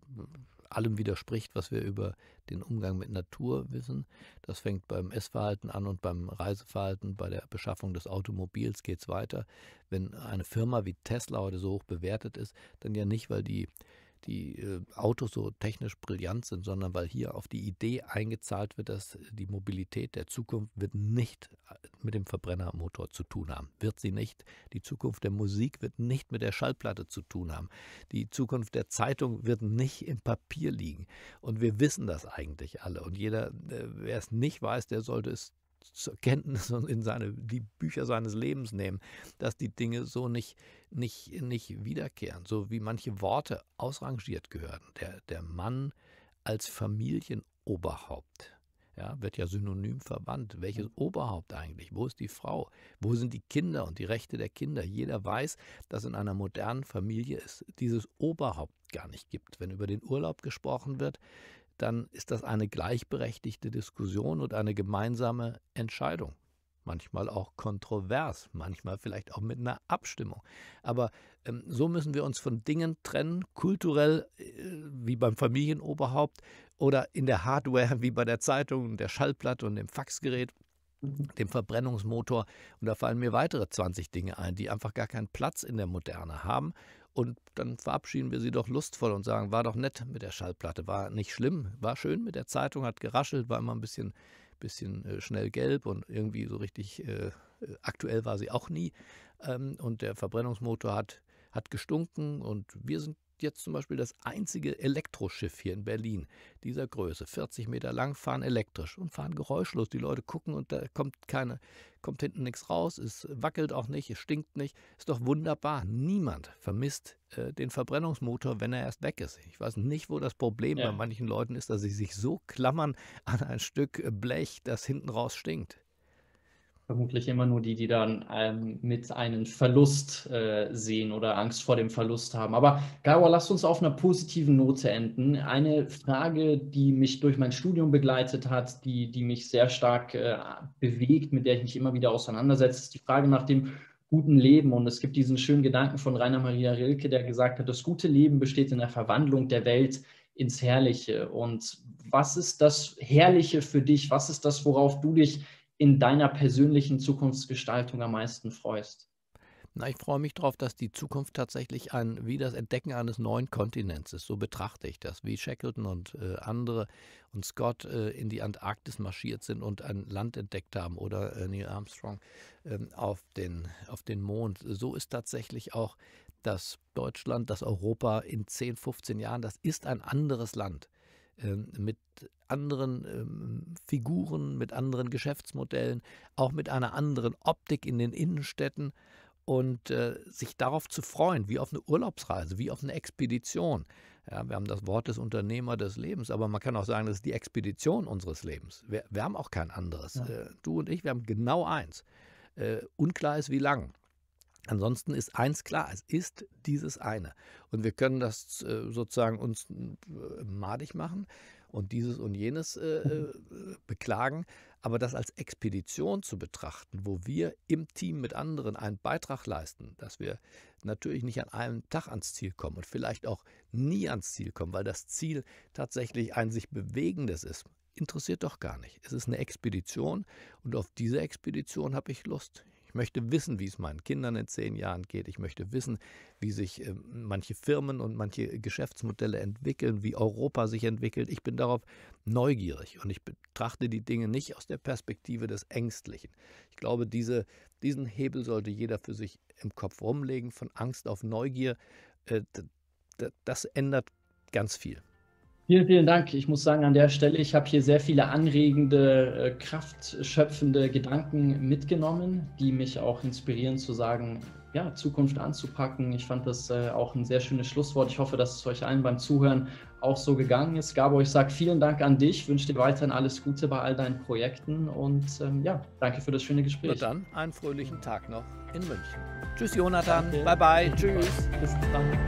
allem widerspricht, was wir über den Umgang mit Natur wissen. Das fängt beim Essverhalten an und beim Reiseverhalten, bei der Beschaffung des Automobils geht es weiter. Wenn eine Firma wie Tesla heute so hoch bewertet ist, dann ja nicht, weil die die äh, Autos so technisch brillant sind, sondern weil hier auf die Idee eingezahlt wird, dass die Mobilität der Zukunft wird nicht äh, mit dem Verbrennermotor zu tun haben. Wird sie nicht. Die Zukunft der Musik wird nicht mit der Schallplatte zu tun haben. Die Zukunft der Zeitung wird nicht im Papier liegen. Und wir wissen das eigentlich alle. Und jeder, äh, wer es nicht weiß, der sollte es zur Kenntnis und in seine, die Bücher seines Lebens nehmen, dass die Dinge so nicht, nicht, nicht wiederkehren, so wie manche Worte ausrangiert gehören. Der, der Mann als Familienoberhaupt ja, wird ja synonym verwandt. Welches mhm. Oberhaupt eigentlich? Wo ist die Frau? Wo sind die Kinder und die Rechte der Kinder? Jeder weiß, dass in einer modernen Familie es dieses Oberhaupt gar nicht gibt. Wenn über den Urlaub gesprochen wird, dann ist das eine gleichberechtigte Diskussion und eine gemeinsame Entscheidung. Manchmal auch kontrovers, manchmal vielleicht auch mit einer Abstimmung. Aber ähm, so müssen wir uns von Dingen trennen, kulturell äh, wie beim Familienoberhaupt oder in der Hardware wie bei der Zeitung, der Schallplatte und dem Faxgerät dem Verbrennungsmotor. Und da fallen mir weitere 20 Dinge ein, die einfach gar keinen Platz in der Moderne haben. Und dann verabschieden wir sie doch lustvoll und sagen, war doch nett mit der Schallplatte, war nicht schlimm, war schön mit der Zeitung, hat geraschelt, war immer ein bisschen, bisschen äh, schnell gelb und irgendwie so richtig äh, aktuell war sie auch nie. Ähm, und der Verbrennungsmotor hat, hat gestunken und wir sind jetzt zum Beispiel das einzige Elektroschiff hier in Berlin dieser Größe. 40 Meter lang, fahren elektrisch und fahren geräuschlos. Die Leute gucken und da kommt keine, kommt hinten nichts raus, es wackelt auch nicht, es stinkt nicht. Ist doch wunderbar. Niemand vermisst äh, den Verbrennungsmotor, wenn er erst weg ist. Ich weiß nicht, wo das Problem ja. bei manchen Leuten ist, dass sie sich so klammern an ein Stück Blech, das hinten raus stinkt vermutlich immer nur die, die dann ähm, mit einem Verlust äh, sehen oder Angst vor dem Verlust haben. Aber Gawa, lass uns auf einer positiven Note enden. Eine Frage, die mich durch mein Studium begleitet hat, die, die mich sehr stark äh, bewegt, mit der ich mich immer wieder auseinandersetze, ist die Frage nach dem guten Leben. Und es gibt diesen schönen Gedanken von Rainer Maria Rilke, der gesagt hat, das gute Leben besteht in der Verwandlung der Welt ins Herrliche. Und was ist das Herrliche für dich? Was ist das, worauf du dich in deiner persönlichen Zukunftsgestaltung am meisten freust? Na, ich freue mich darauf, dass die Zukunft tatsächlich ein, wie das Entdecken eines neuen Kontinents ist. So betrachte ich das, wie Shackleton und äh, andere und Scott äh, in die Antarktis marschiert sind und ein Land entdeckt haben oder äh, Neil Armstrong ähm, auf, den, auf den Mond. So ist tatsächlich auch das Deutschland, das Europa in 10, 15 Jahren, das ist ein anderes Land ähm, mit anderen ähm, Figuren, mit anderen Geschäftsmodellen, auch mit einer anderen Optik in den Innenstädten und äh, sich darauf zu freuen, wie auf eine Urlaubsreise, wie auf eine Expedition. Ja, wir haben das Wort des Unternehmer des Lebens, aber man kann auch sagen, das ist die Expedition unseres Lebens. Wir, wir haben auch kein anderes. Ja. Äh, du und ich, wir haben genau eins. Äh, unklar ist, wie lang. Ansonsten ist eins klar, es ist dieses eine. Und wir können das äh, sozusagen uns äh, madig machen und dieses und jenes äh, mhm. äh, beklagen. Aber das als Expedition zu betrachten, wo wir im Team mit anderen einen Beitrag leisten, dass wir natürlich nicht an einem Tag ans Ziel kommen und vielleicht auch nie ans Ziel kommen, weil das Ziel tatsächlich ein sich bewegendes ist, interessiert doch gar nicht. Es ist eine Expedition und auf diese Expedition habe ich Lust. Ich möchte wissen, wie es meinen Kindern in zehn Jahren geht. Ich möchte wissen, wie sich äh, manche Firmen und manche Geschäftsmodelle entwickeln, wie Europa sich entwickelt. Ich bin darauf neugierig und ich betrachte die Dinge nicht aus der Perspektive des Ängstlichen. Ich glaube, diese, diesen Hebel sollte jeder für sich im Kopf rumlegen, von Angst auf Neugier. Äh, das ändert ganz viel. Vielen, vielen Dank. Ich muss sagen, an der Stelle, ich habe hier sehr viele anregende, äh, kraftschöpfende Gedanken mitgenommen, die mich auch inspirieren zu sagen, ja, Zukunft anzupacken. Ich fand das äh, auch ein sehr schönes Schlusswort. Ich hoffe, dass es euch allen beim Zuhören auch so gegangen ist. Gabo, ich sage vielen Dank an dich, wünsche dir weiterhin alles Gute bei all deinen Projekten und ähm, ja, danke für das schöne Gespräch. Und dann einen fröhlichen Tag noch in München. Tschüss, Jonathan. Danke. Bye, bye. Tschüss. Bis dann.